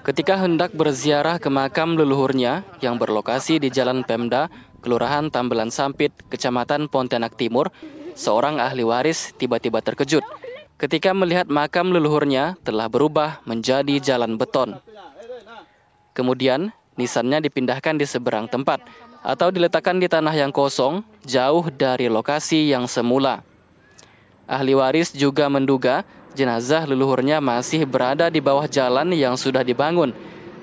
Ketika hendak berziarah ke makam leluhurnya yang berlokasi di Jalan Pemda, Kelurahan Tambelan Sampit, Kecamatan Pontianak Timur, seorang ahli waris tiba-tiba terkejut ketika melihat makam leluhurnya telah berubah menjadi jalan beton. Kemudian, nisannya dipindahkan di seberang tempat atau diletakkan di tanah yang kosong jauh dari lokasi yang semula. Ahli waris juga menduga Jenazah leluhurnya masih berada di bawah jalan yang sudah dibangun.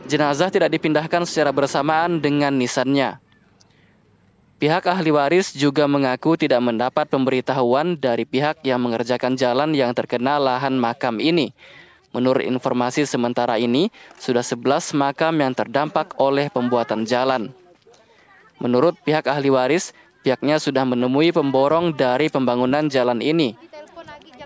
Jenazah tidak dipindahkan secara bersamaan dengan nisannya. Pihak ahli waris juga mengaku tidak mendapat pemberitahuan dari pihak yang mengerjakan jalan yang terkena lahan makam ini. Menurut informasi sementara ini, sudah 11 makam yang terdampak oleh pembuatan jalan. Menurut pihak ahli waris, pihaknya sudah menemui pemborong dari pembangunan jalan ini.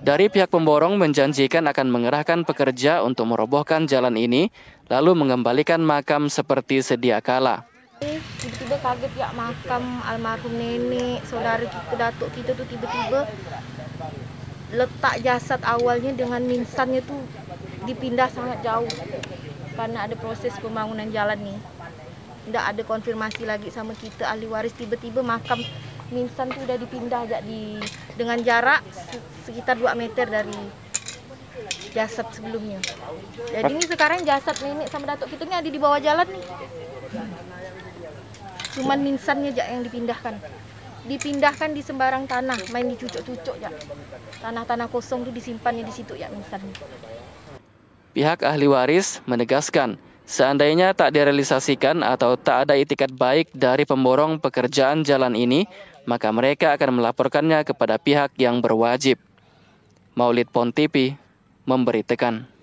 Dari pihak pemborong menjanjikan akan mengerahkan pekerja untuk merobohkan jalan ini, lalu mengembalikan makam seperti sedia kala. Tiba-tiba kaget ya makam almarhum nenek, saudara kita, datuk kita tuh tiba-tiba letak jasad awalnya dengan minsannya tuh dipindah sangat jauh karena ada proses pembangunan jalan nih. Tidak ada konfirmasi lagi sama kita ahli waris tiba-tiba makam Minsan tuh udah dipindah jadi dengan jarak sekitar 2 meter dari jasad sebelumnya. Jadi ini sekarang jasad nenek sama datuk kita ini ada di bawah jalan nih. Cuman minsannya aja yang dipindahkan. Dipindahkan di sembarang tanah, main dicucuk-cucuk ya. Tanah-tanah kosong tuh disimpannya di situ ya minsan. Pihak ahli waris menegaskan, seandainya tak direalisasikan atau tak ada itikat baik dari pemborong pekerjaan jalan ini, maka mereka akan melaporkannya kepada pihak yang berwajib. Maulid Pontipi memberitakan.